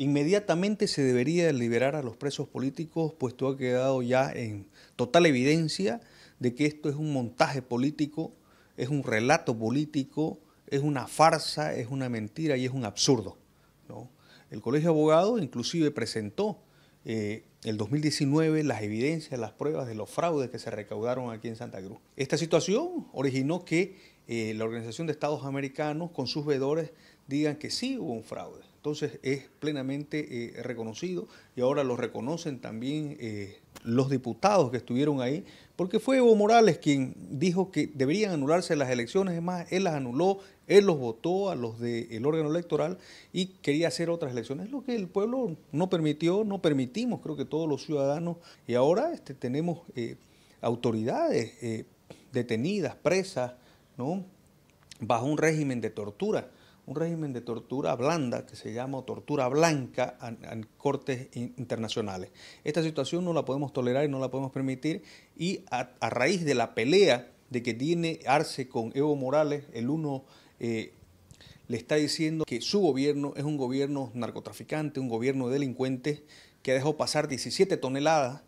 Inmediatamente se debería liberar a los presos políticos, puesto ha quedado ya en total evidencia de que esto es un montaje político, es un relato político, es una farsa, es una mentira y es un absurdo. ¿no? El Colegio de Abogados inclusive presentó en eh, el 2019 las evidencias, las pruebas de los fraudes que se recaudaron aquí en Santa Cruz. Esta situación originó que eh, la Organización de Estados Americanos con sus veedores digan que sí hubo un fraude. Entonces es plenamente eh, reconocido y ahora lo reconocen también eh, los diputados que estuvieron ahí, porque fue Evo Morales quien dijo que deberían anularse las elecciones, es más, él las anuló, él los votó a los del órgano electoral y quería hacer otras elecciones, lo que el pueblo no permitió, no permitimos, creo que todos los ciudadanos, y ahora este, tenemos eh, autoridades detenidas, presas, ¿no? bajo un régimen de tortura un régimen de tortura blanda que se llama tortura blanca en, cortes internacionales. Esta situación no la podemos tolerar y no la podemos permitir y a, raíz de la pelea de que tiene Arce con Evo Morales, el uno eh, le está diciendo que su gobierno es un gobierno narcotraficante, un gobierno delincuente que ha dejado pasar 17 toneladas.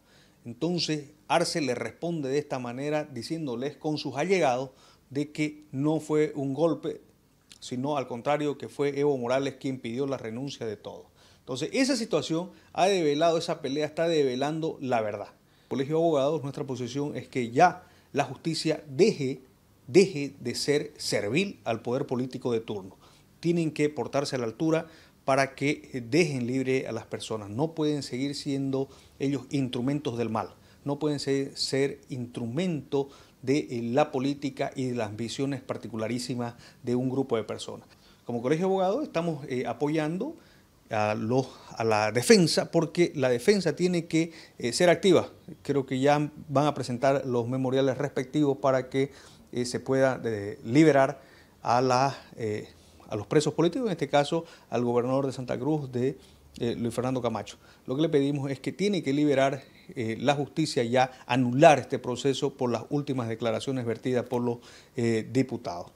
Entonces Arce le responde de esta manera diciéndoles con sus allegados de que no fue un golpe, sino al contrario que fue Evo Morales quien pidió la renuncia de todos. Entonces, esa situación ha develado, esa pelea está develando la verdad. Colegio de Abogados, nuestra posición es que ya la justicia deje, deje de ser servil al poder político de turno. Tienen que portarse a la altura para que eh, dejen libre a las personas. No pueden seguir siendo ellos instrumentos del mal. No pueden ser, ser de eh, la política y de las visiones particularísimas de un grupo de personas. Como Colegio de Abogados estamos eh, apoyando a, los, a, la defensa porque la defensa tiene que eh, ser activa. Creo que ya van a presentar los memoriales respectivos para que se pueda liberar a, a los presos políticos, en este caso al gobernador de Santa Cruz de eh, Luis Fernando Camacho. Lo que le pedimos es que tiene que liberar eh, la justicia ya, anular este proceso por las últimas declaraciones vertidas por los eh, diputados.